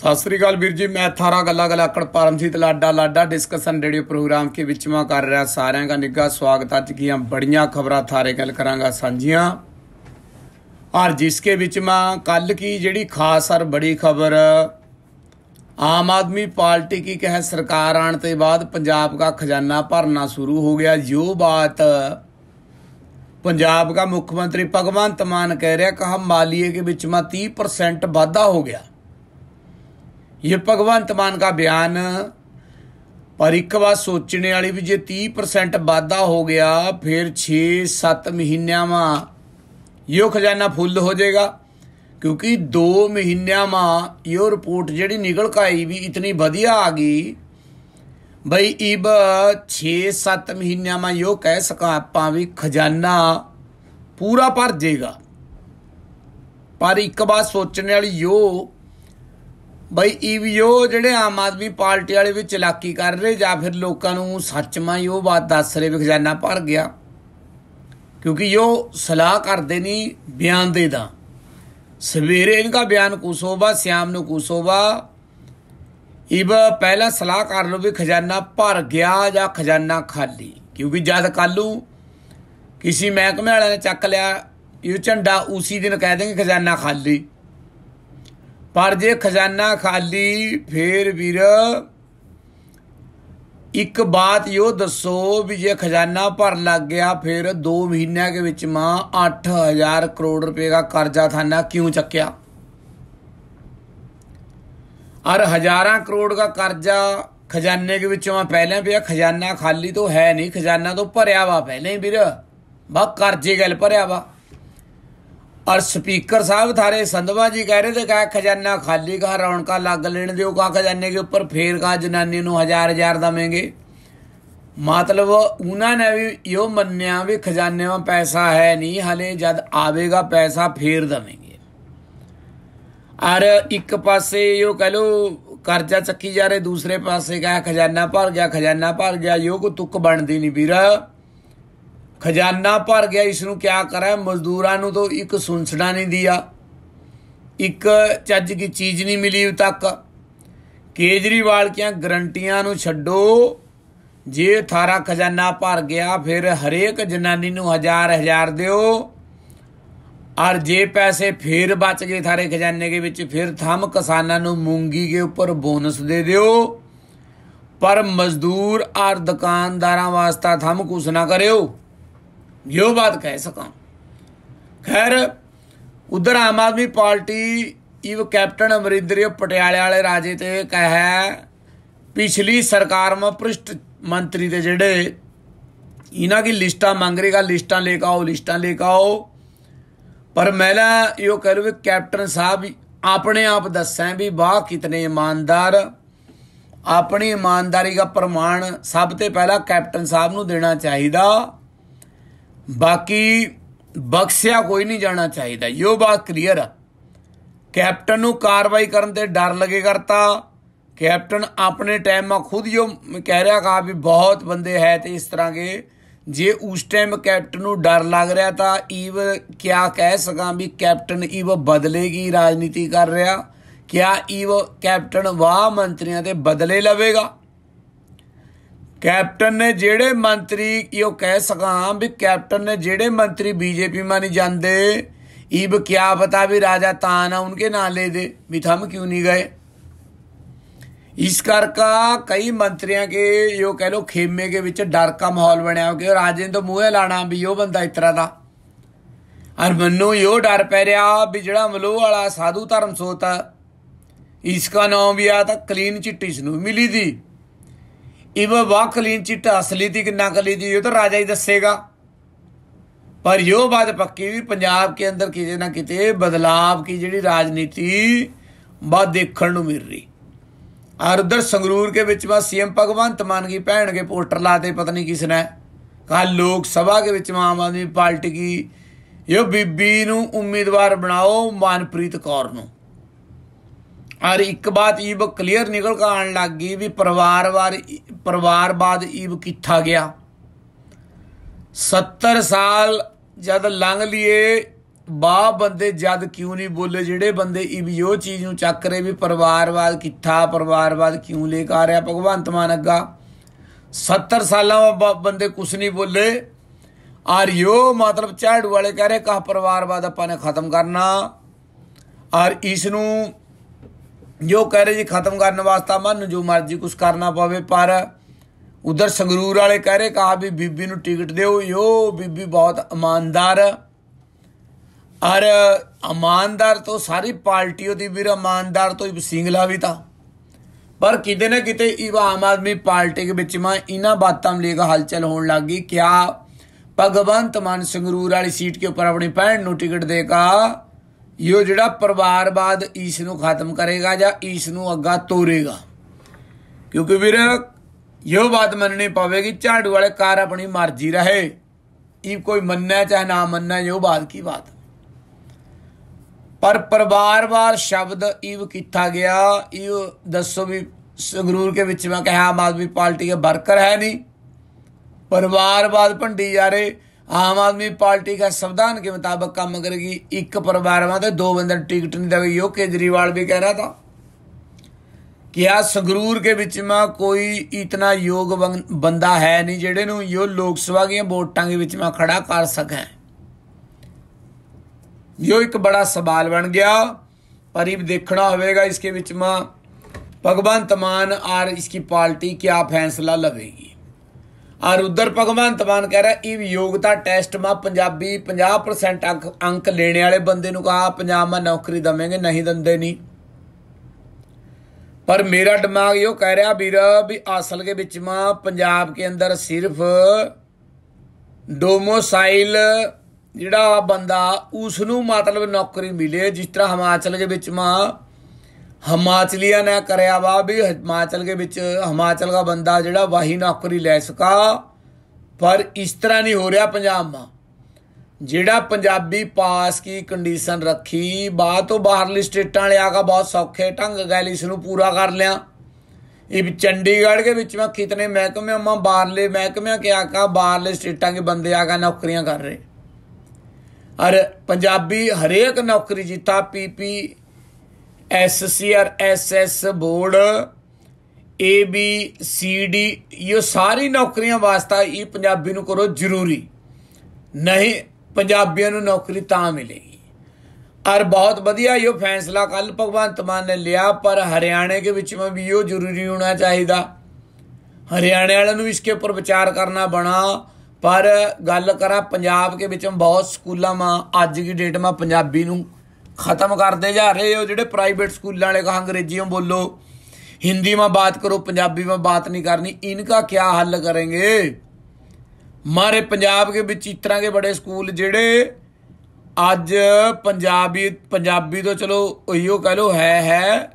ਸਤਿ ਸ੍ਰੀ ਅਕਾਲ ਵੀਰ ਜੀ ਮੈਂ ਥਾਰਾ ਗੱਲਾਂ ਗੱਲਾਂ ਅਕੜ ਪਰਮਜੀਤ ਲਾਡਾ ਲਾਡਾ ਡਿਸਕਸ਼ਨ ਰੇਡੀਓ ਪ੍ਰੋਗਰਾਮ ਕੇ ਵਿੱਚ ਮੈਂ ਕਰ ਰਿਹਾ ਸਾਰਿਆਂ ਦਾ ਨਿੱਘਾ ਸਵਾਗਤ ਅੱਜ ਕੀਆਂ ਬੜੀਆਂ ਖਬਰਾਂ ਥਾਰੇ ਗੱਲ ਕਰਾਂਗਾ ਸਾਂਝੀਆਂ ਔਰ ਜਿਸ ਕੇ ਵਿੱਚ ਮੈਂ ਕੱਲ ਕੀ ਜਿਹੜੀ ਖਾਸ ਔਰ ਬੜੀ ਖਬਰ ਆਮ ਆਦਮੀ ਕੀ की ਸਰਕਾਰ ਆਣ ਤੇ के ਪੰਜਾਬ पंजाब ਖਜ਼ਾਨਾ ਭਰਨਾ ਸ਼ੁਰੂ ਹੋ ਗਿਆ ਜੋ ਬਾਤ ਪੰਜਾਬ पंजाब ਮੁੱਖ ਮੰਤਰੀ ਭਗਵੰਤ ਮਾਨ ਕਹਿ ਰਿਹਾ कहा ਹਮ ਮਾਲੀਏ ਕੇ ਵਿੱਚ ਮਾ 30% ਵਾਧਾ ਹੋ ਗਿਆ ਇਹ ਭਗਵੰਤ ਮਾਨ ਦਾ ਬਿਆਨ ਪਰ ਇੱਕ ਵਾਰ ਸੋਚਣੇ ਵਾਲੀ ਵੀ ਜੇ 30% ਵਾਧਾ ਹੋ ਗਿਆ ਫਿਰ 6-7 ਮਹੀਨਿਆਂ ਮਾ ਇਹ ਖਜ਼ਾਨਾ ਫੁੱਲ ਹੋ ਜਾਏਗਾ ਕਿਉਂਕਿ 2 ਮਹੀਨਿਆਂ ਮਾ ਇਹ ਰਿਪੋਰਟ ਜਿਹੜੀ ਨਿਕਲ ਕੇ ਆਈ ਵੀ ਇਤਨੀ ਵਧੀਆ ਆ ਗਈ ਬਈ ਇਬ 6-7 ਮਹੀਨਿਆਂ ਮਾ ਇਹ ਕਹਿ ਸਕਾਂ ਆਪਾਂ ਵੀ ਖਜ਼ਾਨਾ ਪੂਰਾ ਭਰ ਜਾਏਗਾ ਪਰ ਇੱਕ ਵਾਰ ਸੋਚਣੇ ਵਾਲੀ ਯੋ ਬਈ ਈਵੀਓ ਜਿਹੜੇ ਆਮ ਆਦਮੀ ਪਾਰਟੀ ਵਾਲੇ ਵੀ ਚਲਾਕੀ ਕਰ ਰਹੇ ਜਾਂ ਫਿਰ ਲੋਕਾਂ ਨੂੰ ਸੱਚਮਾ ਹੀ ਉਹ ਬਾਤ ਦੱਸ ਰਹੇ ਵੀ ਖਜ਼ਾਨਾ ਭਰ ਗਿਆ ਕਿਉਂਕਿ ਉਹ ਸਲਾਹ ਕਰਦੇ ਨਹੀਂ ਬਿਆਨ ਦੇਦਾ ਸਵੇਰੇ ਦਾ ਬਿਆਨ ਕੁਸੋਬਾ ਸ਼ਾਮ ਨੂੰ ਕੁਸੋਬਾ ਇਹ ਪਹਿਲਾ ਸਲਾਹ ਕਰ ਲਓ ਵੀ ਖਜ਼ਾਨਾ ਭਰ ਗਿਆ ਜਾਂ ਖਜ਼ਾਨਾ ਖਾਲੀ ਕਿਉਂਕਿ ਜਦ ਕੱਲੂ ਕਿਸੇ ਮਹਿਕਮੇ ਵਾਲਿਆਂ ਨੇ ਚੱਕ ਲਿਆ ਇਹ ਝੰਡਾ ਉਸੇ ਦਿਨ ਕਹਿ ਦੇਣਗੇ ਖਜ਼ਾਨਾ ਖਾਲੀ ਪਰ ਜੇ ਖਜ਼ਾਨਾ ਖਾਲੀ ਫੇਰ ਵੀਰ ਇੱਕ ਬਾਤ ਯੋ ਦੱਸੋ ਵੀ ਜੇ ਖਜ਼ਾਨਾ ਭਰ ਲੱਗ ਗਿਆ ਫਿਰ 2 ਮਹੀਨਿਆਂ ਦੇ ਵਿੱਚ ਮਾਂ 8000 ਕਰੋੜ ਰੁਪਏ ਦਾ ਕਰਜ਼ਾ ਖਾਨਾ ਕਿਉਂ ਚੱਕਿਆ ਅਰ ਹਜ਼ਾਰਾਂ ਕਰੋੜ ਦਾ ਕਰਜ਼ਾ ਖਜ਼ਾਨੇ ਦੇ ਵਿੱਚੋਂ ਮਾਂ ਪਹਿਲਾਂ ਪਿਆ ਖਜ਼ਾਨਾ ਖਾਲੀ ਤੋਂ ਹੈ ਨਹੀਂ ਖਜ਼ਾਨਾ ਤੋਂ ਭਰਿਆ ਵਾ ਪਹਿਲਾਂ ਹੀ ਵੀਰ ਬਾ ਕਰਜ਼ੇ ਗੱਲ ਭਰਿਆ ਵਾ ਔਰ ਸਪੀਕਰ ਸਾਹਿਬ ਥਾਰੇ ਸੰਧਵਾ ਜੀ ਕਹਿ ਰਹੇ ਤੇ ਕਹਾ ਖਜ਼ਾਨਾ ਖਾਲੀ ਘਰ ਰੌਣਕਾ ਲੱਗ ਲੈਣ ਦਿਓ ਕਾ ਖਜ਼ਾਨੇ ਦੇ ਉੱਪਰ ਫੇਰ ਕਾ ਜਨਾਨੀ ਨੂੰ ਹਜ਼ਾਰ ਹਜ਼ਾਰ ਦਵੇਂਗੇ ਮਤਲਬ ਉਹਨਾਂ ਨੇ ਵੀ ਇਹੋ ਮੰਨਿਆ ਵੀ ਖਜ਼ਾਨੇ 'ਮਾ ਪੈਸਾ ਹੈ ਨਹੀਂ ਹਲੇ ਜਦ ਆਵੇਗਾ ਪੈਸਾ ਫੇਰ ਦਵੇਂਗੇ ਔਰ ਇੱਕ ਪਾਸੇ ਇਹੋ ਕਹ ਲੋ ਕਰਜ਼ਾ ਚੱਕੀ ਜਾ ਰਹੇ ਦੂਸਰੇ ਪਾਸੇ ਕਹਾ ਖਜ਼ਾਨਾ ਭਰ ਗਿਆ ਖਜ਼ਾਨਾ ਭਰ ਗਿਆ ਇਹੋ ਕੋ ਤੁੱਕ ਬਣਦੀ ਨਹੀਂ ਵੀਰਾ ਖਜ਼ਾਨਾ ਭਰ ਗਿਆ ਇਸ ਨੂੰ ਕਿਆ ਕਰਾਂ ਮਜ਼ਦੂਰਾਂ ਨੂੰ ਤਾਂ ਇੱਕ ਸੁਨਸੜਾ ਨਹੀਂ ਦਿਆ ਇੱਕ ਚੱਜ ਦੀ ਚੀਜ਼ ਨਹੀਂ ਮਿਲੀ ਤੱਕ ਕੇਜਰੀਵਾਲ ਕਿਆਂ ਗਰੰਟੀਆਂ ਨੂੰ ਛੱਡੋ ਜੇ ਥਾਰਾ ਖਜ਼ਾਨਾ ਭਰ ਗਿਆ ਫਿਰ ਹਰੇਕ ਜਨਾਨੀ ਨੂੰ ਹਜ਼ਾਰ ਹਜ਼ਾਰ ਦਿਓ ਔਰ ਜੇ ਪੈਸੇ ਫੇਰ ਬਚ ਗਏ ਥਾਰੇ ਖਜ਼ਾਨੇ ਦੇ ਵਿੱਚ ਫਿਰ ਥੰਮ ਕਿਸਾਨਾਂ ਨੂੰ ਮੂੰਗੀ ਦੇ ਉੱਪਰ ਬੋਨਸ ਦੇ ਦਿਓ ਪਰ ਮਜ਼ਦੂਰ ਔਰ ਦੁਕਾਨਦਾਰਾਂ ਵਾਸਤਾ ਥੰਮ ਕੁਛ ਨਾ ਕਰਿਓ यो ਬਾਤ ਕਹਿ ਸਕਾਂ ਖੈਰ ਉਧਰ ਆਮ ਆਦਮੀ ਪਾਰਟੀ ਇਹ ਕੈਪਟਨ ਅਮਰਿੰਦਰ ਪਟਿਆਲੇ ਵਾਲੇ ਰਾਜੇ ਤੇ ਕਹੇ ਪਿਛਲੀ ਸਰਕਾਰ ਮਾ ਪ੍ਰਿਸ਼ਟ ਮੰਤਰੀ ਦੇ ਜਿਹੜੇ ਇਹਨਾਂ ਦੀ ਲਿਸਟਾਂ ਮੰਗ ਰਹੇਗਾ ਲਿਸਟਾਂ ਲੈ ਕੇ ਆਓ ਲਿਸਟਾਂ ਲੈ ਕੇ ਆਓ ਪਰ ਮੈਲਾ ਇਹੋ ਕਹਿ ਵੀ ਕੈਪਟਨ ਸਾਹਿਬ ਆਪਣੇ ਆਪ ਦੱਸਾਂ ਵੀ ਬਾਹ ਕਿਤਨੇ ਇਮਾਨਦਾਰ ਆਪਣੀ ਇਮਾਨਦਾਰੀ ਦਾ ਪ੍ਰਮਾਣ ਸਭ ਤੋਂ ਪਹਿਲਾਂ ਕੈਪਟਨ ਸਾਹਿਬ ਨੂੰ ਦੇਣਾ ਚਾਹੀਦਾ ਬਾਕੀ ਬਖਸ਼ਿਆ ਕੋਈ ਨਹੀਂ ਜਾਣਾ ਚਾਹੀਦਾ ਇਹ ਬਾਤ ਕਲੀਅਰ ਆ ਕੈਪਟਨ ਨੂੰ ਕਾਰਵਾਈ ਕਰਨ ਤੇ ਡਰ ਲੱਗੇ ਕਰਤਾ ਕੈਪਟਨ ਆਪਣੇ ਟਾਈਮ ਮਾ ਖੁਦ ਜੋ ਕਹਿ ਰਿਹਾ ਆ ਵੀ ਬਹੁਤ ਬੰਦੇ ਹੈ ਤੇ ਇਸ ਤਰ੍ਹਾਂ ਕੇ ਜੇ ਉਸ ਟਾਈਮ ਕੈਪਟਨ ਨੂੰ ਡਰ ਲੱਗ ਰਿਹਾ ਤਾਂ ਈਵ ਕਿਆ ਕਹਿ ਸਕਾਂ ਵੀ ਕੈਪਟਨ ਈਵ ਬਦਲੇਗੀ ਰਾਜਨੀਤੀ ਕਰ ਰਿਹਾ ਕਿਆ ਈਵ ਕੈਪਟਨ ਵਾਹ ਮੰਤਰੀਆਂ ਤੇ ਬਦਲੇ ਲਵੇਗਾ ਕੈਪਟਨ ਨੇ ਜਿਹੜੇ ਮੰਤਰੀ ਇਹੋ ਕਹਿ ਸਕਾਂ ਵੀ ਕੈਪਟਨ ਨੇ ਜਿਹੜੇ ਮੰਤਰੀ ਬੀਜੇਪੀ ਮਾਂ ਨਹੀਂ ਜਾਂਦੇ ਇਹ ਕਿਆ ਪਤਾ ਵੀ ਰਾਜਾ ਤਾਂ ਨਾ ਉਹਨਕੇ ਨਾਂ ਲੈ ਦੇ ਵੀ ਥਮ ਕਿਉਂ ਨਹੀਂ ਗਏ ਇਸ ਕਰਕੇ ਕਈ ਮੰਤਰੀਆਂ ਕੇ ਇਹੋ ਕਹਿ ਲੋ ਖੇਮੇ ਕੇ ਵਿੱਚ ਡਰ ਕਾ ਮਾਹੌਲ ਬਣਿਆ ਹੋ ਕਿ ਰਾਜੇ ਤੋਂ ਮੂੰਹੇ ਲਾਣਾ ਵੀ ਉਹ ਬੰਦਾ ਇਤਰਾ ਦਾ ਅਰ ਮੰਨੂ ਇਹੋ ਡਰ ਪੈ ਰਿਹਾ ਵੀ ਜਿਹੜਾ ਮਲੋ ਵਾਲਾ ਸਾਧੂ ਧਰਮ ਸੋਤਾ ਇਸ ਕਾ ਨਾਮ ਵੀ ਆ ਤਾਂ ਕਲੀਨ ਚਿੱਟੀ ਸਨੂ ਮਿਲੀ ਦੀ ਇਹ ਵਾ ਕਲੀਨ ਚਿੱਟ ਅਸਲੀ ਦੀ ਕਿੰਨਾ ਕਲੀ ਦੀ ਉਹ ਤਾਂ ਰਾਜਾ ਹੀ ਦੱਸੇਗਾ ਪਰ ਇਹ ਬਾਤ ਪੱਕੀ ਵੀ ਪੰਜਾਬ ਕੇ ਅੰਦਰ ਕਿਤੇ ਨਾ ਕਿਤੇ ਬਦਲਾਵ ਕੀ ਜਿਹੜੀ ਰਾਜਨੀਤੀ ਬਾ ਦੇਖਣ ਨੂੰ ਮਿਲ ਰਹੀ ਔਰ ਉਧਰ ਸੰਗਰੂਰ ਕੇ ਵਿੱਚ ਵਾ ਸੀਐਮ ਭਗਵੰਤ ਮਾਨ ਕੀ ਭੈਣ ਕੇ ਪੋਸਟਰ ਲਾਤੇ ਪਤ ਨਹੀਂ ਕਿਸ ਨੇ ਕਹਾ ਲੋਕ ਸਭਾ ਕੇ ਵਿੱਚ ਆਮ ਆਦਮੀ ਪਾਰਟੀ ਕੀ ਇਹ ਬੀਬੀ ਨੂੰ ਉਮੀਦਵਾਰ ਬਣਾਓ ਮਾਨਪ੍ਰੀਤ ਕੌਰ ਨੂੰ ਬਾਤ एक ਕਲੀਅਰ ਨਿਕਲ ਕੇ ਆਣ ਲੱਗ ਗਈ ਵੀ ਪਰਿਵਾਰ ਵਾਰ ਪਰਿਵਾਰ ਬਾਦ ਈਬ ਕਿੱਥਾ ਗਿਆ 70 ਸਾਲ ਜਦ ਲੰਘ ਲਈਏ ਬਾ ਬੰਦੇ ਜਦ ਕਿਉਂ ਨਹੀਂ ਬੋਲੇ ਜਿਹੜੇ ਬੰਦੇ ਇਹ ਉਹ ਚੀਜ਼ ਨੂੰ ਚੱਕ ਰਹੇ ਵੀ ਪਰਿਵਾਰ ਪਰਿਵਾਰਵਾਦ ਕਿੱਥਾ ਪਰਿਵਾਰ ਪਰਿਵਾਰਵਾਦ ਕਿਉਂ ਲੈ ਕਾ ਰਿਹਾ ਭਗਵੰਤ ਮਾਨ ਅੱਗਾ 70 ਸਾਲਾਂ ਬਾ ਬੰਦੇ ਕੁਛ ਨਹੀਂ ਬੋਲੇ ਔਰ ਯੋ ਮਤਲਬ ਝਾੜੂ ਵਾਲੇ ਕਹ ਰਹੇ ਕਾ ਬਾਦ ਆਪਾਂ ਨੇ ਖਤਮ ਕਰਨਾ ਔਰ ਇਸ ਨੂੰ ਜੋ ਕਹਿ ਰਹੇ ਜੀ ਖਤਮ ਕਰਨ ਵਾਸਤਾ ਨੂੰ ਜੋ ਮਰਜ਼ੀ ਕੁਝ ਕਰਨਾ ਪਵੇ ਪਰ ਉਧਰ ਸੰਗਰੂਰ ਵਾਲੇ ਕਹਿ ਰਹੇ ਕਹਾ ਵੀ ਬੀਬੀ ਨੂੰ ਟਿਕਟ ਦਿਓ ਯੋ ਬੀਬੀ ਬਹੁਤ ਇਮਾਨਦਾਰ ਔਰ ਇਮਾਨਦਾਰ ਤੋਂ ਸਾਰੀ ਪਾਰਟੀ ਉਹਦੀ ਵੀਰ ਇਮਾਨਦਾਰ ਤੋਂ ਹੀ ਸਿੰਗਲਾ ਵੀ ਤਾਂ ਪਰ ਕਿਤੇ ਨਾ ਕਿਤੇ ਇਹ ਆਮ ਆਦਮੀ ਪਾਰਟੀ ਦੇ ਵਿੱਚ ਮਾ ਇਹਨਾਂ ਬਾਤਾਂ ਕੇ ਹਲਚਲ ਹੋਣ ਲੱਗ ਗਈ ਕਿਆ ਭਗਵੰਤ ਮਾਨ ਸੰਗਰੂਰ ਵਾਲੀ ਸੀਟ ਕੇ ਉੱਪਰ ਆਪਣੀ ਭੈਣ ਨੂੰ ਟਿਕਟ ਦੇਗਾ ਇਹੋ ਜਿਹੜਾ ਪਰਿਵਾਰਵਾਦ ਈਸ ਨੂੰ ਖਤਮ ਕਰੇਗਾ ਜਾਂ ਈਸ ਨੂੰ ਅੱਗਾ ਤੋਰੇਗਾ ਕਿਉਂਕਿ ਵੀਰ ਇਹੋ ਬਾਤ ਮੰਨਣੀ ਪਵੇਗੀ ਝਾੜੂ ਵਾਲੇ ਕਾਰ ਆਪਣੀ ਮਰਜ਼ੀ ਰਹੇ ਇਹ ਕੋਈ ਮੰਨਣਾ ਚਾਹੇ ਨਾ ਮੰਨਣਾ ਇਹੋ ਬਾਤ ਕੀ ਬਾਤ ਪਰ ਪਰਿਵਾਰਵਾਦ ਸ਼ਬਦ ਈਵ ਕੀਤਾ ਗਿਆ ਇਹ ਦੱਸੋ ਵੀ ਸੰਗਰੂਰ ਕੇ ਵਿੱਚ ਮੈਂ ਕਹਾ ਆਮ ਆਦਮੀ ਪਾਰਟੀ ਦੇ ਵਰਕਰ ਹੈ ਨਹੀਂ ਪਰਿਵਾਰਵਾਦ ਭੰਡੀ ਜਾ ਰਹੇ ਆਮ ਆਦਮੀ ਪਾਰਟੀ ਦਾ ਸੰਵਿਧਾਨ ਦੇ ਮੁਤਾਬਕ ਕੰਮ ਕਰੇਗੀ ਇੱਕ ਪਰਿਵਾਰਾਂ ਤੇ ਦੋ ਬੰਦੇ ਟਿਕਟ ਨਹੀਂ ਦੇਵੇ ਉਹ ਕੇਜਰੀਵਾਲ ਵੀ ਕਹਿ ਰਿਹਾ ਤਾਂ ਕਿ ਆ ਸੰਗਰੂਰ ਦੇ ਵਿੱਚ ਮਾ ਕੋਈ ਇਤਨਾ ਯੋਗ ਬੰਦਾ ਹੈ ਨਹੀਂ ਜਿਹੜੇ ਨੂੰ ਯੋ ਲੋਕ ਸਭਾ ਦੀਆਂ ਵੋਟਾਂ ਦੇ ਵਿੱਚ ਮਾ ਖੜਾ ਕਰ ਸਕੇ ਯੋ ਇੱਕ ਬੜਾ ਸਵਾਲ ਬਣ ਗਿਆ ਇਹ ਦੇਖਣਾ ਹੋਵੇਗਾ ਇਸਕੇ ਵਿੱਚ ਮਾ ਭਗਵੰਤ ਮਾਨ ਆਰ ਪਾਰਟੀ ਕੀ ਆ ਫੈਸਲਾ ਲਵੇਗੀ ਆ ਉਧਰ ਭਗਵੰਤ ਮਾਨ ਕਹਿ ਰਿਹਾ ਇਹ ਯੋਗਤਾ ਟੈਸਟ ਮਾ ਪੰਜਾਬੀ 50% ਅੰਕ ਅੰਕ ਲੈਣ ਵਾਲੇ ਬੰਦੇ ਨੂੰ ਕਹਾ ਪੰਜਾਬ ਮਾ ਨੌਕਰੀ ਦਵਾਂਗੇ ਨਹੀਂ ਦਿੰਦੇ ਨਹੀਂ ਪਰ ਮੇਰਾ ਦਿਮਾਗ ਇਹੋ ਕਹਿ ਰਿਹਾ ਵੀਰ ਵੀ ਅਸਲ ਦੇ ਵਿੱਚ ਮਾ ਪੰਜਾਬ ਕੇ ਅੰਦਰ ਸਿਰਫ ਡੋਮੋਸਾਈਲ ਜਿਹੜਾ ਬੰਦਾ ਉਸ ਨੂੰ ਮਤਲਬ ਨੌਕਰੀ ਮਿਲੇ ਜਿਸ ਤਰ੍ਹਾਂ ਹਿਮਾਚਲ ਦੇ ਵਿੱਚ ਮਾ ਹਿਮਾਚਲੀਆ ਨੇ ਕਰਿਆ ਵਾ ਵੀ ਹਿਮਾਚਲ ਦੇ ਵਿੱਚ ਹਿਮਾਚਲ ਦਾ ਬੰਦਾ ਜਿਹੜਾ ਵਾਹੀ ਨੌਕਰੀ ਲੈ ਸਕਾ ਪਰ ਇਸ ਤਰ੍ਹਾਂ ਨਹੀਂ ਹੋ ਰਿਹਾ ਪੰਜਾਬ ਮਾ ਜਿਹੜਾ ਪੰਜਾਬੀ ਪਾਸ ਕੀ ਕੰਡੀਸ਼ਨ ਰੱਖੀ ਬਾਅਦ ਤੋਂ ਬਾਹਰਲੀ ਸਟੇਟਾਂ ਵਾਲਿਆ ਦਾ ਬਹੁਤ ਸੌਖੇ ਢੰਗ ਗੈਲ ਇਸ ਨੂੰ ਪੂਰਾ ਕਰ ਲਿਆ ਇਹ ਚੰਡੀਗੜ੍ਹ ਦੇ ਵਿੱਚ ਮੈਂ ਕਿਤਨੇ ਮਹਿਕਮੇ ਮਾ ਬਾਹਰਲੇ ਮਹਿਕਮੇ ਕੇ ਆਕਾ ਬਾਹਰਲੇ ਸਟੇਟਾਂ ਦੇ ਬੰਦੇ ਆ ਕਾ ਨੌਕਰੀਆਂ ਕਰ ਰਹੇ ਅਰ ਪੰਜਾਬੀ ਹਰੇਕ ਨੌਕਰੀ ਜਿੱਤਾ PP SCRSS board A B C D ਇਹ ਸਾਰੀ ਨੌਕਰੀਆਂ ਵਾਸਤਾ ਇਹ ਪੰਜਾਬੀ ਨੂੰ ਕਰੋ ਜ਼ਰੂਰੀ ਨਹੀਂ ਪੰਜਾਬੀਆਂ ਨੂੰ ਨੌਕਰੀ ਤਾਂ ਮਿਲੇਗੀ ਔਰ ਬਹੁਤ ਵਧੀਆ ਇਹ ਫੈਸਲਾ ਕੱਲ ਭਗਵੰਤ ਮਾਨ ਨੇ ਲਿਆ ਪਰ ਹਰਿਆਣੇ ਦੇ ਵਿੱਚ ਵੀ ਇਹ ਜ਼ਰੂਰੀ ਹੋਣਾ ਚਾਹੀਦਾ ਹਰਿਆਣੇ ਵਾਲਿਆਂ ਨੂੰ ਇਸਕੇ ਉੱਪਰ ਵਿਚਾਰ ਕਰਨਾ ਬਣਾ ਪਰ ਗੱਲ ਕਰਾਂ ਪੰਜਾਬ ਦੇ ਵਿੱਚ ਬਹੁਤ ਸਕੂਲਾਂ ਮਾ ਅੱਜ ਦੀ ਡੇਟ ਮਾ ਪੰਜਾਬੀ ਨੂੰ ਖਤਮ ਕਰਦੇ ਜਾ ਰਹੇ ਹੋ ਜਿਹੜੇ ਪ੍ਰਾਈਵੇਟ ਸਕੂਲਾਂ ਵਾਲੇ ਕਹ ਅੰਗਰੇਜ਼ੀੋਂ ਬੋਲੋ ਹਿੰਦੀ में ਬਾਤ ਕਰੋ ਪੰਜਾਬੀ में ਬਾਤ ਨਹੀਂ ਕਰਨੀ ਇਨਕਾ ਕੀ ਹੱਲ ਕਰਨਗੇ ਮਾਰੇ ਪੰਜਾਬ ਦੇ ਵਿੱਚ ਇਸ ਤਰ੍ਹਾਂ ਦੇ ਬੜੇ ਸਕੂਲ ਜਿਹੜੇ ਅੱਜ ਪੰਜਾਬੀ ਪੰਜਾਬੀ ਤੋਂ ਚਲੋ ਉਹੀਓ ਕਹ ਲੋ ਹੈ ਹੈ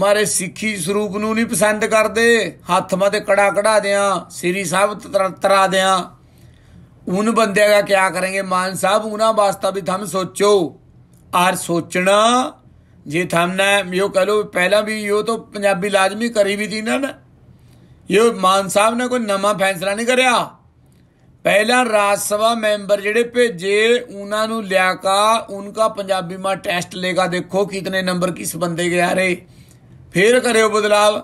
ਮਾਰੇ ਸਿੱਖੀ ਸਰੂਪ ਨੂੰ ਨਹੀਂ ਪਸੰਦ ਕਰਦੇ ਹੱਥ ਮਾ ਤੇ ਕੜਾ ਕੜਾ ਦਿਆਂ ਸ੍ਰੀ ਸਾਹਿਬ ਤਰਾ ਦਿਆਂ ਉਹਨ ਬੰਦੇ ਦਾ ਕੀ ਕਰਾਂਗੇ ਮਾਨ ਸਾਹਿਬ ਉਹਨਾਂ ਵਾਸਤਾ ਵੀ ਥਮ ਸੋਚੋ ਆਰ ਸੋਚਣਾ ਜੇ थामना ਇਹ ਕਹ ਲੋ ਪਹਿਲਾਂ ਵੀ ਇਹ ਤਾਂ ਪੰਜਾਬੀ ਲਾਜ਼ਮੀ ਕਰੀ ਵੀ ਦੀ ਨਾ ਨਾ ਇਹ ਮਾਨ ਸਾਹਿਬ ਨੇ ਕੋਈ ਨਵਾਂ ਫੈਸਲਾ ਨਹੀਂ ਕਰਿਆ ਪਹਿਲਾਂ ਰਾਜ ਸਭਾ ਮੈਂਬਰ ਜਿਹੜੇ ਭੇਜੇ ਉਹਨਾਂ ਨੂੰ ਲਿਆ ਕਾ ਉਨ੍ਹਾਂ ਪੰਜਾਬੀ ਮਾ ਟੈਸਟ ਲੇਗਾ ਦੇਖੋ ਕਿਤਨੇ ਨੰਬਰ ਕਿਸ ਬੰਦੇ ਗਿਆ ਆ ਰਹੇ ਫੇਰ ਕਰਿਓ ਬਦਲਾਵ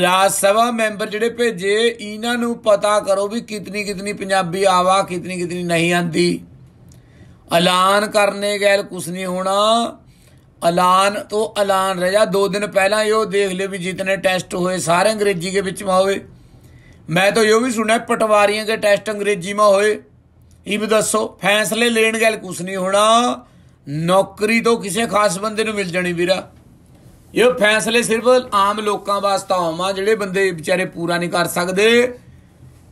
ਰਾਜ ਸਭਾ ਮੈਂਬਰ ਜਿਹੜੇ ਭੇਜੇ ਇਹਨਾਂ ਨੂੰ ਪਤਾ ਕਰੋ ਵੀ ਕਿਤਨੀ ਕਿਤਨੀ ਪੰਜਾਬੀ ਆਵਾ ਕਿਤਨੀ ਕਿਤਨੀ ਨਹੀਂ ਆਂਦੀ ਐਲਾਨ ਕਰਨੇ ਗੈਲ ਕੁਛ ਨਹੀਂ ਹੋਣਾ ਐਲਾਨ ਤੋਂ ਐਲਾਨ ਰਹਿ ਜਾ ਦਿਨ ਪਹਿਲਾਂ ਇਹੋ ਦੇਖ ਲਿਓ ਵੀ ਜਿਤਨੇ ਟੈਸਟ ਹੋਏ ਸਾਰੇ ਅੰਗਰੇਜ਼ੀ ਦੇ ਵਿੱਚ ਮਾ ਹੋਏ ਮੈਂ ਤਾਂ ਇਹੋ ਵੀ ਸੁਣਿਆ ਪਟਵਾਰੀਆਂ ਦੇ ਟੈਸਟ ਅੰਗਰੇਜ਼ੀ ਮਾ ਹੋਏ ਇਹ ਵੀ ਦੱਸੋ ਫੈਸਲੇ ਲੈਣ ਗੈਲ ਕੁਛ ਨਹੀਂ ਹੋਣਾ ਨੌਕਰੀ ਤੋਂ ਕਿਸੇ ਖਾਸ ਬੰਦੇ ਨੂੰ ਮਿਲ ਜਾਣੀ ਵੀਰਾ ਇਹ ਫੈਸਲੇ ਸਿਰਫ ਆਮ ਲੋਕਾਂ ਵਾਸਤੇ ਹੋਵਾਂ ਜਿਹੜੇ ਬੰਦੇ ਵਿਚਾਰੇ ਪੂਰਾ ਨਹੀਂ ਕਰ ਸਕਦੇ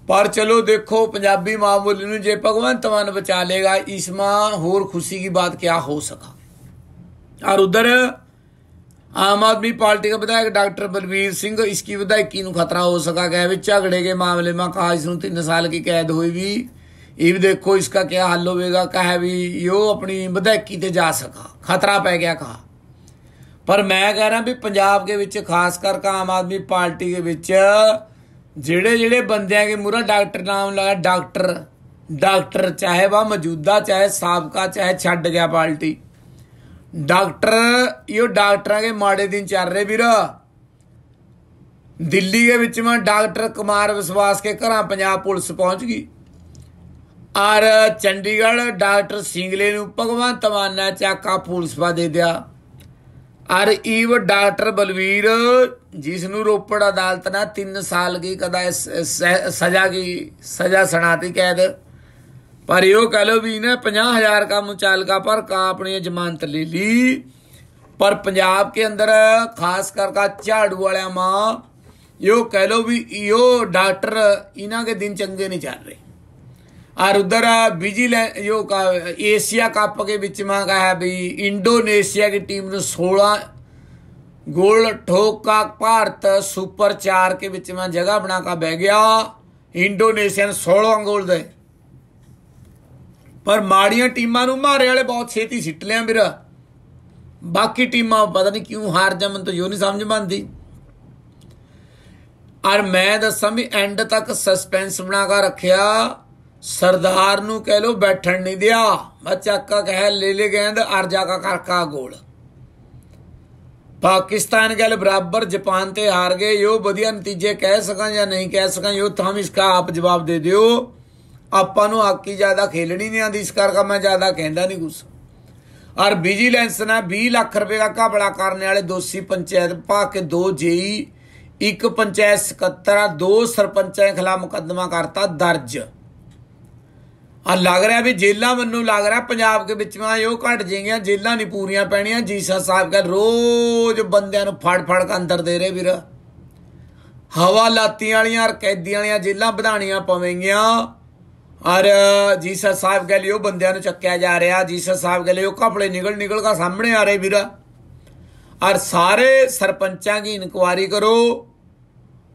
ਪਰ ਚਲੋ ਦੇਖੋ ਪੰਜਾਬੀ ਮਾਂ ਬੋਲੀ ਨੂੰ ਜੇ ਭਗਵੰਤ ਮਾਨ ਬਚਾ ਲੇਗਾ ਇਸ ਮਾਂ ਹੋਰ ਖੁਸ਼ੀ ਦੀ ਬਾਤ ਕੀ ਹੋ ਸਕਾ ਔਰ ਉਧਰ ਆਮ ਆਦਮੀ ਪਾਰਟੀ ਦਾ ਵਿਧਾਇਕ ਡਾਕਟਰ ਬਲਵੀਰ ਸਿੰਘ ਇਸ ਕੀ ਵਿਧਾਇਕੀ ਨੂੰ ਖਤਰਾ ਹੋ ਸਕਾ ਗਿਆ ਵੀ ਝਗੜੇ ਦੇ ਮਾਮਲੇ ਮਾ ਕਾਜ ਨੂੰ 3 ਸਾਲ ਕੀ ਕੈਦ ਹੋਈ ਵੀ ਇਹ ਵੀ ਦੇਖੋ ਇਸ ਦਾ ਕੀ ਹੱਲ ਹੋਵੇਗਾ ਕਹੇ ਵੀ ਯੋ ਆਪਣੀ ਵਿਧਾਇਕੀ ਤੇ ਜਾ ਸਕਾ ਖਤਰਾ ਪੈ ਗਿਆ ਕਹਾ ਪਰ ਮੈਂ ਕਹਿ ਰਹਾ ਵੀ ਪੰਜਾਬ ਦੇ ਵਿੱਚ ਖਾਸ ਕਰਕੇ ਆਮ ਆਦਮੀ ਪਾਰਟੀ ਦੇ ਵਿੱਚ ਜਿਹੜੇ ਜਿਹੜੇ ਬੰਦਿਆਂ ਕੇ ਮੂਰਾ ਡਾਕਟਰ ਨਾਮ ਲਾਇਆ ਡਾਕਟਰ ਡਾਕਟਰ ਚਾਹੇ ਵਾ ਮੌਜੂਦਾ ਚਾਹੇ ਸਾਬਕਾ ਚਾਹੇ ਛੱਡ ਗਿਆ ਪਾਰਟੀ ਡਾਕਟਰ ਇਹ ਡਾਕਟਰਾਂ ਕੇ ਮਾੜੇ ਦਿਨ ਚੱਲ ਰਹੇ ਵੀਰ ਦਿੱਲੀ ਦੇ ਵਿੱਚ ਮੈਂ ਡਾਕਟਰ ਕੁਮਾਰ ਵਿਸ਼ਵਾਸ ਕੇ ਘਰਾਂ ਪੰਜਾਬ ਪੁਲਿਸ ਪਹੁੰਚ ਗਈ ਔਰ ਚੰਡੀਗੜ੍ਹ ਡਾਕਟਰ ਸਿੰਗਲੇ ਨੂੰ ਭਗਵੰਤ ਮਾਨਾ ਚਾਕਾ ਪੁਲਿਸ ਪਾ ਦੇ ਦਿਆ ਔਰ ਈਵ ਡਾਕਟਰ ਬਲਵੀਰ ਜਿਸ ਨੂੰ ਰੋਪੜ ਅਦਾਲਤ ने 3 ਸਾਲ ਦੀ ਕਦਾ ਸਜ਼ਾ की ਸਜ਼ਾ ਸੁਣਾਤੀ ਕੈਦ ਪਰ ਇਹੋ ਕਹ ਲੋ ਵੀ ਨਾ 50000 ਕਾ ਮੁਚਾਲਕਾ ਪਰ ਕਾ ਆਪਣੀ ਜ਼ਮਾਨਤ ਲੈ ਲਈ ਪਰ ਪੰਜਾਬ ਕੇ ਅੰਦਰ ਖਾਸ ਕਰਕਾ ਝਾੜੂ ਵਾਲਿਆਂ ਮਾਂ ਇਹੋ ਕਹ ਲੋ ਵੀ ਇਹੋ ਡਾਕਟਰ ਇਹਨਾਂ ਦੇ ਦਿਨ ਚੰਗੇ ਨਹੀਂ ਚੱਲ ਰਹੇ और ਉਧਰ ਬਿਜੀ ਲੈ ਇਹੋ ਕਾ ਏਸ਼ੀਆ ਕੱਪ ਦੇ ਵਿੱਚ का ਕਹਾ ਵੀ ਇੰਡੋਨੇਸ਼ੀਆ ਦੀ ਟੀਮ ਨੂੰ 16 ਗੋਲ ਠੋਕਾ ਭਾਰਤ ਸੁਪਰ सुपर ਕੇ ਵਿੱਚ ਮੈਂ ਜਗ੍ਹਾ ਬਣਾ ਕੇ ਬਹਿ ਗਿਆ ਇੰਡੋਨੇਸ਼ੀਅਨ 16 ਗੋਲ ਦੇ ਪਰ ਮਾੜੀਆਂ ਟੀਮਾਂ ਨੂੰ ਮਾਰੇ ਵਾਲੇ ਬਹੁਤ ਛੇਤੀ ਸਿੱਟ ਲਿਆ ਵੀਰ ਬਾਕੀ ਟੀਮਾਂ ਪਤਾ ਨਹੀਂ ਕਿਉਂ ਹਾਰ ਜਾਣ ਤੋਂ ਯੋ ਨਹੀਂ ਸਮਝ ਬੰਦੀ ਔਰ ਮੈਂ ਦੱਸਾਂ ਵੀ ਐਂਡ ਤੱਕ ਸਸਪੈਂਸ ਬਣਾ ਕੇ ਰੱਖਿਆ ਸਰਦਾਰ ਨੂੰ ਕਹਿ ਲੋ ਬੈਠਣ ਨਹੀਂ ਦਿਆ ਮੈਂ ਚੱਕਾ ਕਹਿ ਲੈ ਲੈ ਗੈਂਦ ਅਰਜਾ ਕਾ ਕਰਕਾ ਗੋਲ ਪਾਕਿਸਤਾਨ ਗੱਲ ਬਰਾਬਰ ਜਾਪਾਨ ਤੇ ਹਾਰ ਗਏ ਇਹੋ ਵਧੀਆ ਨਤੀਜੇ ਕਹਿ ਸਕਾਂ ਜਾਂ ਨਹੀਂ ਕਹਿ ਸਕਾਂ ਇਹ ਤਾਂ ਵੀ ਇਸਕਾ ਆਪ ਜਵਾਬ ਦੇ ਦਿਓ ਆਪਾਂ ਨੂੰ ਹਾਕੀ ਜ਼ਿਆਦਾ ਖੇਲਣੀ ਨਹੀਂ ਆਂਦੀ ਇਸ ਕਰਕੇ ਮੈਂ ਜ਼ਿਆਦਾ ਕਹਿੰਦਾ ਨਹੀਂ ਕੁਛ ਔਰ ਵਿਜੀਲੈਂਸ ਨਾ 20 ਲੱਖ ਰੁਪਏ ਦਾ ਘਪਲਾ ਕਰਨ ਵਾਲੇ ਦੋਸ਼ੀ ਪੰਚਾਇਤ ਪਾ ਕੇ ਦੋ ਜੇਈ ਇੱਕ ਪੰਚਾਇਤ ਸਕੱਤਰ ਆ ਦੋ ਸਰਪੰਚਾਂ ਖਿਲਾਫ ਮੁਕੱਦਮਾ ਕਰਤਾ ਦਰਜ ਆ ਲੱਗ ਰਿਹਾ ਵੀ ਜੇਲਾ ਮੈਨੂੰ ਲੱਗ ਰਿਹਾ ਪੰਜਾਬ ਦੇ ਵਿੱਚ ਮੈਂ ਉਹ ਘਟ ਜਾਈਆਂ ਜੇਲਾਂ ਨਹੀਂ ਪੂਰੀਆਂ ਪੈਣੀਆਂ ਜੀਸਾ ਸਾਹਿਬ ਕਹ ਰੋਜ਼ ਬੰਦਿਆਂ ਨੂੰ ਫੜ ਫੜ ਕੇ ਅੰਦਰ ਦੇ ਰਹੇ ਵੀਰ ਹਵਾਲਾਤੀਆਂ ਵਾਲੀਆਂ ਔਰ ਕੈਦੀਆਂ ਵਾਲੀਆਂ ਜੇਲਾਂ ਵਧਾਣੀਆਂ ਪਵੇਂਗੀਆਂ ਔਰ ਜੀਸਾ ਸਾਹਿਬ ਕਹ ਲਿਓ ਬੰਦਿਆਂ ਨੂੰ ਚੱਕਿਆ ਜਾ ਰਿਹਾ ਜੀਸਾ ਸਾਹਿਬ ਕਹ ਲਿਓ ਕਪੜੇ ਨਿਕਲ ਨਿਕਲ ਕੇ ਸਾਹਮਣੇ ਆ ਰਹੇ ਵੀਰ ਔਰ ਸਾਰੇ ਸਰਪੰਚਾਂ ਦੀ ਇਨਕੁਆਰੀ ਕਰੋ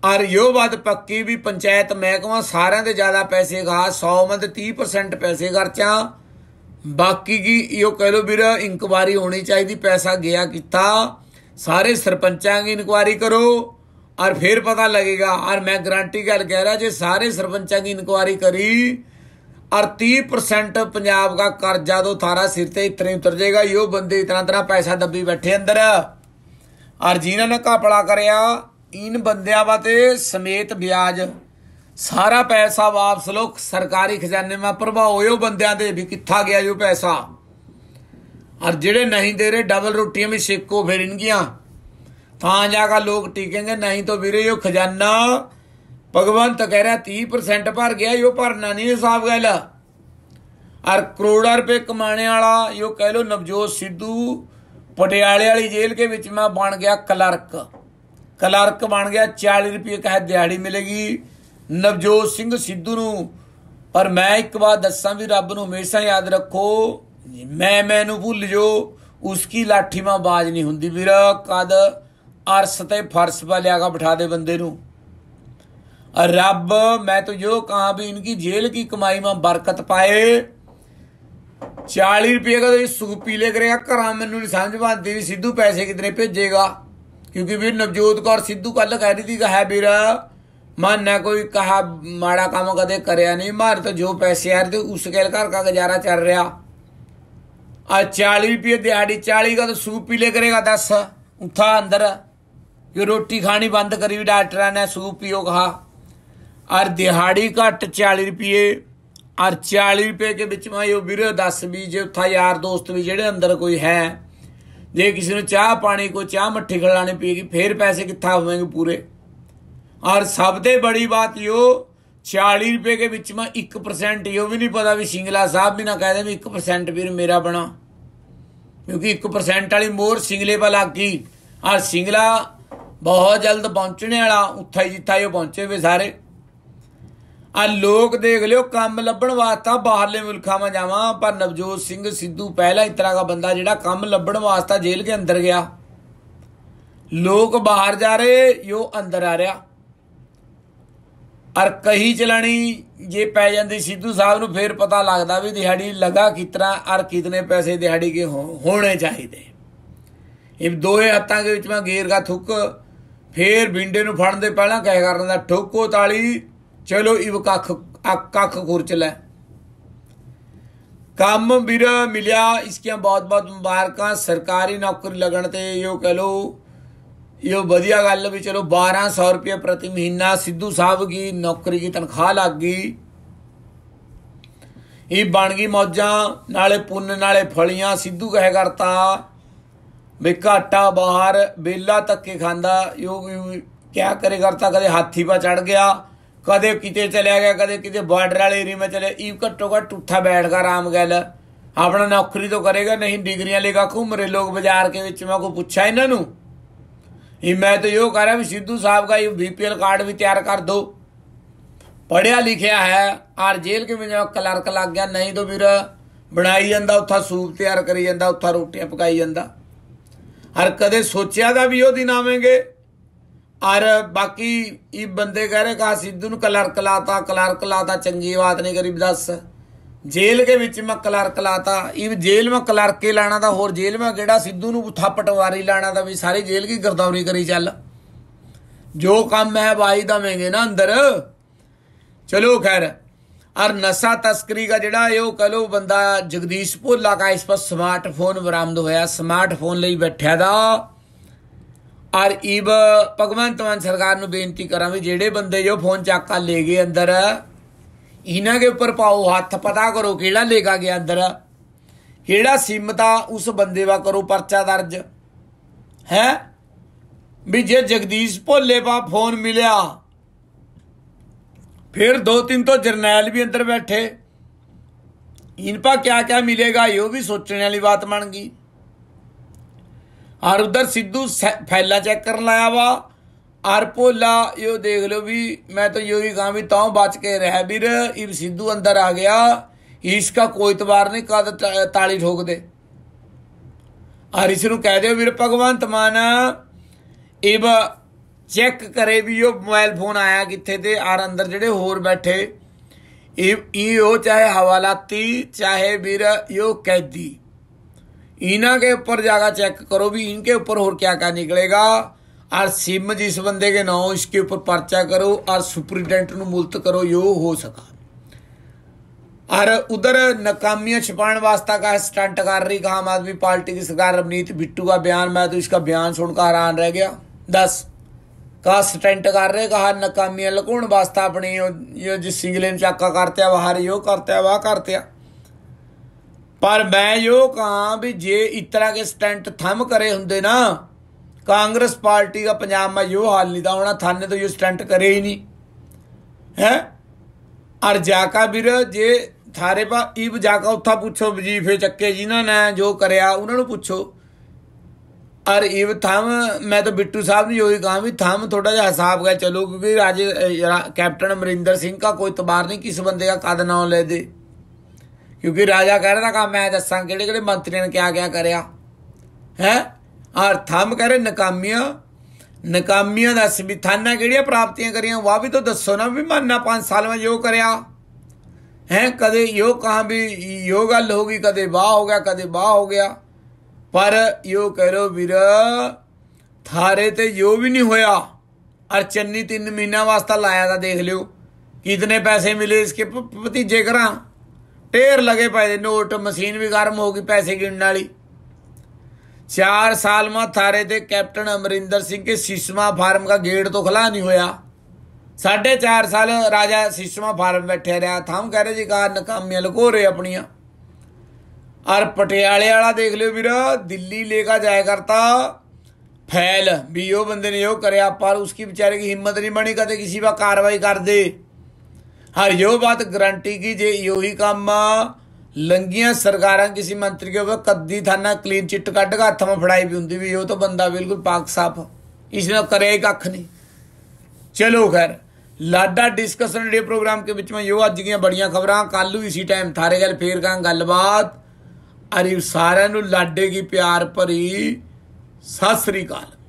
ਔਰ ਯੋ ਬਾਤ ਪੱਕੀ ਵੀ ਪੰਚਾਇਤ ਮਹਿਕਮਾ ਸਾਰਿਆਂ ਦੇ ਜ਼ਿਆਦਾ ਪੈਸੇ ਗਾ 100 ਮੰਦ 30% ਪੈਸੇ ਖਰਚਾ ਬਾਕੀ ਕੀ ਇਹੋ ਕਹਿ ਲੋ ਵੀਰ ਇਨਕੁਆਰੀ ਹੋਣੀ ਚਾਹੀਦੀ ਪੈਸਾ ਗਿਆ ਕਿੱਥਾ ਸਾਰੇ ਸਰਪੰਚਾਂ ਦੀ ਇਨਕੁਆਰੀ ਕਰੋ ਔਰ ਫਿਰ ਪਤਾ ਲੱਗੇਗਾ ਔਰ ਮੈਂ ਗਾਰੰਟੀ ਗੱਲ ਕਹਿ ਰਿਹਾ ਜੇ ਸਾਰੇ ਸਰਪੰਚਾਂ ਦੀ ਇਨਕੁਆਰੀ ਕਰੀ ਔਰ 30% ਪੰਜਾਬ ਦਾ ਕਰਜ਼ਾ ਦੋ ਥਾਰਾ ਸਿਰ ਤੇ ਇਤਨੇ ਉਤਰ ਜਾਏਗਾ ਯੋ ਬੰਦੇ ਇਤਨਾ ਤਰ੍ਹਾਂ ਪੈਸਾ ਦੱਬੀ ਬੈਠੇ ਅੰਦਰ ਔਰ ਜਿਨ੍ਹਾਂ ਨੇ ਕਾਪੜਾ ਕਰਿਆ ਇਨ ਬੰਦਿਆਂ ਵਾਤੇ ਸਮੇਤ ਵਿਆਜ ਸਾਰਾ ਪੈਸਾ ਵਾਪਸ ਲੋ ਸਰਕਾਰੀ ਖਜ਼ਾਨੇ ਮਾ ਪ੍ਰਭਾਵ ਹੋਇਓ ਬੰਦਿਆਂ ਦੇ ਵੀ ਕਿੱਥਾ ਗਿਆ ਜੋ ਪੈਸਾ ਔਰ ਜਿਹੜੇ ਨਹੀਂ ਦੇ ਰਹੇ ਡਬਲ ਰੋਟੀਆਂ ਵੀ ਛੇਕੋ ਫਿਰ ਇਨਗੀਆਂ ਤਾਂ ਜਾ ਕੇ ਲੋਕ ਟਿਕेंगे ਨਹੀਂ ਤਾਂ ਵੀਰੇ ਉਹ ਖਜ਼ਾਨਾ ਭਗਵੰਤ ਕਹਿ ਰਿਹਾ 30% ਭਰ ਗਿਆ ਇਹੋ ਭਰਨਾ ਨਹੀਂ ਹਿਸਾਬ ਗੱਲ ਔਰ ਕਰੋੜਾਂ ਰੁਪਏ ਕਮਾਣੇ ਵਾਲਾ ਇਹ ਕਹਿ ਲੋ ਨਵਜੋਤ ਸਿੱਧੂ ਪਟਿਆਲੇ ਵਾਲੀ ਜੇਲ੍ਹ ਦੇ ਵਿੱਚ ਮੈਂ ਬਣ ਗਿਆ ਕਲਰਕ ਕਲਰਕ ਬਣ ਗਿਆ 40 ਰੁਪਏ ਕਹੇ ਦਿਹਾੜੀ ਮਿਲੇਗੀ ਨਵਜੋਤ ਸਿੰਘ ਸਿੱਧੂ ਨੂੰ ਪਰ ਮੈਂ ਇੱਕ ਵਾਰ ਦੱਸਾਂ ਵੀ ਰੱਬ ਨੂੰ ਹਮੇਸ਼ਾ ਯਾਦ ਰੱਖੋ ਮੈਂ ਮੈਨੂੰ ਭੁੱਲ ਜੋ ਉਸकी ਲਾਠੀ ਮਾਂ ਬਾਜ ਨਹੀਂ ਹੁੰਦੀ ਵੀਰਾ ਕਦ ਅਰਸ ਤੇ ਫਰਸ ਪਾ ਲਿਆਗਾ ਬਿਠਾ ਦੇ ਬੰਦੇ ਨੂੰ ਰੱਬ ਮੈਂ ਤੋ ਜੋ ਕਹਾ ਵੀ ਇਨਕੀ ਜੇਲ ਕੀ ਕਮਾਈ ਮਾਂ ਬਰਕਤ ਪਾਏ 40 ਰੁਪਏ ਦਾ ਇਹ ਸੁਖ ਪੀ ਲੇ ਕਰੇਗਾ ਘਰਾਂ ਮੈਨੂੰ ਨਹੀਂ ਸਮਝ ਆਉਂਦੀ ਵੀ ਸਿੱਧੂ ਪੈਸੇ ਕਿਤਨੇ ਭੇਜੇਗਾ ਕਿਉਂਕਿ ਵੀ ਨਵਜੋਤ ਕੌਰ ਸਿੱਧੂ ਕੱਲ ਕਹਿ ਰਹੀ ਸੀ ਕਿ ਹੈ ਵੀਰਾ ਮਨ ਨਾ ਕੋਈ ਕਹਾ ਮਾੜਾ ਕੰਮ ਕਦੇ ਕਰਿਆ ਨਹੀਂ ਮਾਰ ਤਾਂ ਜੋ ਪੈਸੇ ਆ ਰਹੇ ਉਸ ਗੇਲ ਘਰ ਦਾ ਗੁਜ਼ਾਰਾ ਚੱਲ ਰਿਹਾ ਆ 40 ਰੁਪਏ ਦਿਹਾੜੀ 40 ਦਾ ਤਾਂ ਸੂਪ ਪੀ ਲੇ ਕਰੇਗਾ ਦੱਸ ਉਥਾ ਅੰਦਰ ਕਿ ਰੋਟੀ ਖਾਣੀ ਬੰਦ ਕਰੀ ਵੀ ਡਾਕਟਰਾਂ ਨੇ ਸੂਪ ਪੀਓ ਕਹਾ ਔਰ ਦਿਹਾੜੀ ਘੱਟ 40 ਰੁਪਏ ਔਰ 40 ਰੁਪਏ ਕੇ ਵਿੱਚ ਮੈਂ ਉਹ ਵੀਰੋ ਦੱਸ ਵੀ ਜੇ ਉਥਾ ਯਾਰ ਦੋਸਤ ਵੀ ਜਿਹੜੇ ਅੰਦਰ ਕੋਈ ਹੈ ਜੇ ਕਿਸੇ ਨੂੰ ਚਾਹ ਪਾਣੀ ਕੋ ਚਾਹ ਮੱਠੀ ਪੀ ਪੀਏਗੀ ਫੇਰ ਪੈਸੇ ਕਿੱਥਾ ਹੋਵੇਂਗੇ ਪੂਰੇ ਔਰ ਸਭ ਤੋਂ ਬੜੀ ਬਾਤ ਯੋ 40 ਰੁਪਏ ਦੇ ਵਿੱਚ ਮੈਂ 1% ਇਹੋ ਵੀ ਨਹੀਂ ਪਤਾ ਵੀ ਸਿੰਗਲਾ ਸਾਹਿਬ ਵੀ ਨਾ ਕਹਦੇ ਵੀ 1% ਵੀ ਮੇਰਾ ਬਣਾ ਕਿਉਂਕਿ 1% ਵਾਲੀ ਮੋਰ ਸਿੰਗਲੇ ਪਾ ਲੱਗ ਗਈ ਔਰ ਸਿੰਗਲਾ ਬਹੁਤ ਜਲਦ ਪਹੁੰਚਣੇ ਵਾਲਾ ਉੱਥੇ ਜਿੱਥੇ ਇਹ ਪਹੁੰਚੇ ਵੇ ਸਾਰੇ ਆ ਲੋਕ ਦੇਖ ਲਿਓ ਕੰਮ ਲੱਭਣ ਵਾਸਤਾ ਬਾਹਰਲੇ ਮੁਲਕਾਂ 'ਮਾ ਜਾਵਾਂ ਪਰ ਨਵਜੋਤ ਸਿੰਘ ਸਿੱਧੂ ਪਹਿਲਾ ਇਸ ਤਰ੍ਹਾਂ ਦਾ ਬੰਦਾ ਜਿਹੜਾ ਕੰਮ ਲੱਭਣ ਵਾਸਤਾ ਜੇਲ੍ਹ ਦੇ ਅੰਦਰ ਗਿਆ ਲੋਕ ਬਾਹਰ ਜਾ ਰਹੇ ਯੋ ਅੰਦਰ ਆ ਰਿਹਾ ਅਰ ਕਹੀ ਚਲਾਣੀ ਜੇ ਪੈ ਜਾਂਦੀ ਸਿੱਧੂ ਸਾਹਿਬ ਨੂੰ ਫੇਰ ਪਤਾ ਲੱਗਦਾ ਵੀ ਦਿਹਾੜੀ ਲਗਾ ਕਿਤਨਾ ਅਰ ਕਿਤਨੇ ਪੈਸੇ ਦਿਹਾੜੀ ਕੇ ਹੋਣੇ ਚਾਹੀਦੇ ਇਹ ਦੋਏ ਹੱਥਾਂ ਦੇ ਵਿੱਚ ਮੈਂ ਗੇਰ ਦਾ ਥੁੱਕ ਫੇਰ ਵਿੰਡੇ ਨੂੰ ਫੜਨ ਦੇ ਪਹਿਲਾਂ ਕਹਿ ਕਰਨ ਦਾ ਠੋਕੋ ਤਾਲੀ ਚਲੋ ਇਹ ਕੱਖ ਕੱਖ ਲੈ ਕੰਮ ਵੀਰ ਮਿਲਿਆ ਇਸਕੀਆਂ ਬਹੁਤ ਬਹੁਤ ਮੁਬਾਰਕਾਂ ਸਰਕਾਰੀ ਨੌਕਰੀ ਲੱਗਣ ਤੇ ਇਹੋ ਕਹ ਲੋ ਇਹ ਵਧੀਆ ਗੱਲ ਵੀ ਚਲੋ 1200 ਰੁਪਏ ਪ੍ਰਤੀ ਮਹੀਨਾ ਸਿੱਧੂ ਸਾਹਿਬ ਦੀ ਨੌਕਰੀ ਦੀ ਤਨਖਾਹ ਲੱਗ ਗਈ ਇਹ ਬਣ ਗਈ ਮੌਜਾਂ ਨਾਲੇ ਪੁੰਨ ਨਾਲੇ ਫਲੀਆਂ ਸਿੱਧੂ ਕਹੇ ਕਰਤਾ ਵੀ ਘਾਟਾ ਬਾਹਰ ਬੇਲਾ ਤੱਕੇ ਖਾਂਦਾ ਯੋਗ ਕਿਆ ਕਰੇ ਕਰਤਾ ਕਦੇ ਹਾਥੀ ਪਾ ਚੜ ਗਿਆ ਕਦੇ ਕਿਤੇ ਚਲਿਆ ਗਿਆ ਕਦੇ ਕਿਤੇ ਬਾਰਡਰ ਵਾਲੇ ਏਰੀਆ ਮੇ ਚਲੇ ਇਹ ਘੱਟੋ ਘੱਟ ਟੁੱਠਾ ਬੈਠ ਗਿਆ ਆਰਾਮ ਗੱਲ ਆਪਣਾ ਨੌਕਰੀ ਤੋਂ ਕਰੇਗਾ ਨਹੀਂ ਡਿਗਰੀਆਂ ਲੇਗਾ ਘੁੰਮਰੇ ਲੋਕ ਬਾਜ਼ਾਰ ਕੇ ਵਿੱਚ ਮੈਂ ਕੋ ਪੁੱਛਾ ਇਹਨਾਂ ਨੂੰ ਇਹ ਮੈਂ ਤਾਂ ਇਹੋ ਕਹ ਰਿਹਾ ਵੀ ਸਿੱਧੂ ਸਾਹਿਬ ਦਾ ਇਹ ਬੀਪੀਐਲ ਕਾਰਡ ਵੀ ਤਿਆਰ ਕਰ ਦੋ ਪੜਿਆ ਲਿਖਿਆ ਹੈ ਆਰ ਜੇਲ੍ਹ ਕੇ ਵਿੱਚ ਕਲਰਕ ਲੱਗ ਗਿਆ ਨਹੀਂ ਤਾਂ ਵੀਰ ਬਣਾਈ ਜਾਂਦਾ ਉੱਥਾ ਸੂਪ ਤਿਆਰ ਕਰੀ ਜਾਂਦਾ ਉੱਥਾ ਰੋਟੀਆਂ ਪਕਾਈ ਜਾਂਦਾ ਹਰ ਕਦੇ ਸੋਚਿਆ ਦਾ ਵੀ ਉਹ ਦਿਨ ਆਵੇਂਗੇ ਔਰ ਬਾਕੀ ਇਹ ਬੰਦੇ ਕਹਿ ਰਹੇ ਕਾ ਸਿੱਧੂ ਨੂੰ ਕਲਰਕ ਲਾਤਾ ਕਲਰਕ ਲਾਤਾ ਚੰਗੀ ਬਾਤ ਨਹੀਂ ਗਰੀਬ ਦੱਸ ਜੇਲ੍ਹ ਦੇ ਵਿੱਚ ਮੈਂ ਕਲਰਕ ਲਾਤਾ ਇਹ ਜੇਲ੍ਹ ਮੈਂ ਕਲਰਕੇ ਲਾਣਾ ਦਾ ਹੋਰ ਜੇਲ੍ਹ ਮੈਂ ਕਿਹੜਾ ਸਿੱਧੂ ਨੂੰ ਪਟਵਾਰੀ ਲਾਣਾ ਦਾ ਵੀ ਸਾਰੇ ਜੇਲ੍ਹ ਕੀ ਗਰਦੌਰੀ ਕਰੀ ਚੱਲ ਜੋ ਕੰਮ ਹੈ ਬਾਈ ਦਵੇਂਗੇ ਨਾ ਅੰਦਰ ਚਲੋ ਖੈਰ ਔਰ ਨਸ਼ਾ ਤਸਕਰੀ ਦਾ ਜਿਹੜਾ ਇਹ ਉਹ ਕਲੋ ਬੰਦਾ ਜਗਦੀਸ਼ ਭੋਲਾ ਦਾ ਇਸ ਪਰ ਸਮਾਰਟਫੋਨ ਬਰਾਮਦ ਹੋਇਆ ਸਮਾਰਟਫੋਨ ਲਈ ਬੈਠਿਆ ਦਾ ਔਰ ਇਬ ਭਗਵੰਤ ਮਾਨ ਸਰਕਾਰ ਨੂੰ ਬੇਨਤੀ ਕਰਾਂ ਵੀ ਜਿਹੜੇ ਬੰਦੇ ਜੋ ਫੋਨ ਚੱਕ ਕੇ ਲੈ ਗਏ ਅੰਦਰ ਇਹਨਾਂ ਦੇ ਉੱਪਰ ਪਾਓ ਹੱਥ ਪਤਾ ਕਰੋ ਕਿਹੜਾ ਲੈ ਕੇ ਗਿਆ ਅੰਦਰ ਕਿਹੜਾ ਸੀਮਤਾ ਉਸ ਬੰਦੇ ਵਾ ਕਰੋ ਪਰਚਾ ਦਰਜ ਹੈ ਵੀ ਜੇ ਜਗਦੀਸ਼ ਭੋਲੇ ਪਾ ਫੋਨ ਮਿਲਿਆ ਫਿਰ ਦੋ ਤਿੰਨ ਤੋਂ ਜਰਨੈਲ ਵੀ ਅੰਦਰ ਬੈਠੇ ਇਨਪਾ ਕਿਆ ਕਿਆ ਮਿਲੇਗਾ ਇਹ ਵੀ ਸੋਚਣ ਵਾਲੀ ਬਾਤ ਬਣ ਗਈ ਔਰ ਉਧਰ ਸਿੱਧੂ ਫੈਲਾ ਚੈੱਕ ਕਰਨ ਆਇਆ ਵਾ ਔਰ ਭੋਲਾ ਇਹੋ ਦੇਖ ਲਓ ਵੀ ਮੈਂ ਤਾਂ ਇਹੋ ਹੀ ਕਹਾਂ ਵੀ ਤਾਂ ਬਚ ਕੇ ਰਹਿ ਵੀਰ ਇਹ ਸਿੱਧੂ ਅੰਦਰ ਆ ਗਿਆ ਇਸ ਦਾ ਕੋਈ ਤਵਾਰ ਨਹੀਂ ਕਦ ਤਾਲੀ ਠੋਕ ਦੇ ਔਰ ਇਸ ਨੂੰ ਕਹਿ ਦਿਓ ਵੀਰ ਭਗਵੰਤ ਮਾਨ ਇਹ ਚੈੱਕ ਕਰੇ ਵੀ ਉਹ ਮੋਬਾਈਲ ਫੋਨ ਆਇਆ ਕਿੱਥੇ ਤੇ ਔਰ ਅੰਦਰ ਜਿਹੜੇ ਹੋਰ ਬੈਠੇ ਇਹ ਇਹ ਉਹ ਚਾਹੇ ਹਵਾਲਾਤੀ ਚਾਹੇ ਵੀਰ ਇਹ ਕੈਦੀ इना के ऊपर जाकर चेक करो भी इनके ऊपर और क्या क्या निकलेगा और सिम जिस बंदे के ना हो इसके ऊपर पर्चा करो और सुपरिटेंडेंट मुलत करो यो हो सका और उधर नाकामियां छुपाने वास्ता का स्टंट कर रही आम आदमी पार्टी की सरकार रवनीत बिट्टू का बयान मैं तो इसका बयान सुनकर हैरान रह गया दस कहा स्टंट कर रहे कहा नाकामियां लुकाने वास्ता अपनी जिस सिंगले चाका करते वाह करते वाह करते हैं ਪਰ ਮੈਂ ਜੋ ਕਹਾਂ ਵੀ ਜੇ ਇਸ ਤਰ੍ਹਾਂ ਦੇ ਥੰਮ ਕਰੇ ਹੁੰਦੇ ਨਾ ਕਾਂਗਰਸ ਪਾਰਟੀ ਦਾ ਪੰਜਾਬ ਮਾ ਜੋ ਹਾਲ ਨਹੀਂ ਦਾ ਹੋਣਾ ਥਾਨੇ ਤੋਂ ਇਹ ਸਟੈਂਟ ਕਰੇ ਹੀ ਨਹੀਂ ਹੈ ਅਰ ਜਾਕਾ ਵੀਰ ਜੇ ਥਾਰੇ ਪਾ ਇਹ ਕਾ ਉੱਥਾ ਪੁੱਛੋ ਵਜੀਫੇ ਚੱਕੇ ਜਿਨ੍ਹਾਂ ਨੇ ਜੋ ਕਰਿਆ ਉਹਨਾਂ ਨੂੰ ਪੁੱਛੋ ਅਰ ਇਹ ਥਮ ਮੈਂ ਤਾਂ ਬਿੱਟੂ ਸਾਹਿਬ ਨੂੰ ਹੀ ਕਹਾ ਵੀ ਥਮ ਥੋੜਾ ਜਿਹਾ ਹਿਸਾਬ ਗਿਆ ਚਲੋ ਕਿਉਂਕਿ ਰਾਜੇ ਕੈਪਟਨ ਅਮਰਿੰਦਰ ਸਿੰਘ ਦਾ ਕੋਈ ਤਬਾਰ ਨਹੀਂ ਕਿਸ ਬੰਦੇ ਦਾ ਕਦ ਨਾਮ ਲੈ ਦੇ ਕਿਉਂਕਿ ਰਾਜਾ ਕਹਿਣ ਕਾ ਮੈਂ ਦੱਸਾਂ ਕਿਹੜੇ ਕਿਹੜੇ ਮੰਤਰੀਆਂ ਨੇ ਕਿਆ ਕਿਆ ਕਰਿਆ ਹੈ ਔਰ ਥੰਮ ਕਰੇ ਨਕਾਮੀਆਂ ਨਕਾਮੀਆਂ ਦਾ ਸਬਿਥਾਨਾ ਕਿਹੜੀਆਂ ਪ੍ਰਾਪਤੀਆਂ ਕਰੀਆਂ ਵਾ ਵੀ ਤੋ ਦੱਸੋ ਨਾ ਵੀ ਮਾਨਾ 5 ਸਾਲ ਵਿੱਚ ਯੋ ਕਰਿਆ ਹੈ ਕਦੇ ਯੋ ਕਹਾਂ ਵੀ ਯੋ ਗੱਲ ਹੋ ਗਈ ਕਦੇ ਵਾਹ ਹੋ ਗਿਆ ਕਦੇ ਵਾਹ ਹੋ ਗਿਆ ਪਰ ਯੋ ਕਰੋ ਵੀਰ ਥਾਰੇ ਤੇ ਯੋ ਵੀ ਨਹੀਂ ਹੋਇਆ ਅਰ ਚੰਨੀ 3 ਮਹੀਨਾ ਵਾਸਤਾ ਲਾਇਆ ਦਾ ਦੇਖ ਲਿਓ ਕਿਤਨੇ ਪੈਸੇ ਮਿਲੇ ਇਸਕੇ ਭਤੀਜੇ ਕਰਾਂ ਢੇਰ ਲਗੇ ਪਏ ਨੇ ਨੋਟ ਮਸ਼ੀਨ ਵੀ ਗਰਮ ਹੋ ਗਈ ਪੈਸੇ ਗਿਣਨ ਵਾਲੀ 4 ਸਾਲ ਮਾ ਥਾਰੇ ਤੇ ਕੈਪਟਨ ਅਮਰਿੰਦਰ ਸਿੰਘ ਦੇ ਸਿਸਮਾ ਫਾਰਮ ਦਾ ਗੇੜ ਤੋਂ ਖਲਾ ਨਹੀਂ ਹੋਇਆ ਸਾਡੇ 4 ਸਾਲ ਰਾਜਾ ਸਿਸਮਾ ਫਾਰਮ ਬੈਠੇ ਰਿਹਾ ਥਾਮ ਕਹ ਰਹੇ ਜੀ ਕਾਰ ਨਕਾਮੀਆਂ ਲਗੋ ਰਹੇ ਆਪਣੀਆਂ ਅਰ ਪਟਿਆਲੇ ਵਾਲਾ ਦੇਖ ਲਿਓ ਵੀਰਾ ਦਿੱਲੀ ਲੈ ਲੇਖਾ ਜਾਇਆ ਕਰਤਾ ਫੈਲ ਵੀ ਉਹ ਬੰਦੇ ਨੇ ਉਹ ਕਰਿਆ ਪਰ ਉਸकी ਵਿਚਾਰੇ ਦੀ ਹਿੰਮਤ ਨਹੀਂ ਬਣੀ ਕਦੇ ਕਿਸੇ ਵਾ ਕਾਰਵਾਈ ਕਰਦੇ ਹਰ ਯੋ ਬਾਤ ਗਰੰਟੀ ਕੀ ਜੇ यो ਹੀ ਕੰਮ ਲੰਗੀਆਂ ਸਰਕਾਰਾਂ ਕਿਸੇ ਮੰਤਰੀ ਕੇ ਕੱਦੀ ਥਾਨਾ ਕਲੀਨ ਚਿੱਟ ਕੱਢ ਕੇ ਹੱਥ ਮ ਫੜਾਈ ਵੀ ਹੁੰਦੀ ਵੀ ਉਹ ਤਾਂ ਬੰਦਾ ਬਿਲਕੁਲ ਪਾਕ ਸਾਫ ਇਸ ਨਾਲ ਕਰੇ ਕੱਖ ਨਹੀਂ ਚਲੋ ਖੈਰ ਲਾਡਾ ਡਿਸਕਸ਼ਨ ਡੇ ਪ੍ਰੋਗਰਾਮ ਕੇ ਵਿੱਚ ਮੈਂ ਯੋ ਅੱਜ ਦੀਆਂ ਬੜੀਆਂ ਖਬਰਾਂ ਕੱਲੂ ਇਸੇ ਟਾਈਮ ਥਾਰੇ ਗੱਲ ਫੇਰ ਕਾਂ ਗੱਲਬਾਤ ਅਰੇ ਸਾਰਿਆਂ ਨੂੰ ਲਾਡੇ ਕੀ ਪਿਆਰ ਭਰੀ ਸਤਿ ਸ੍ਰੀ ਅਕਾਲ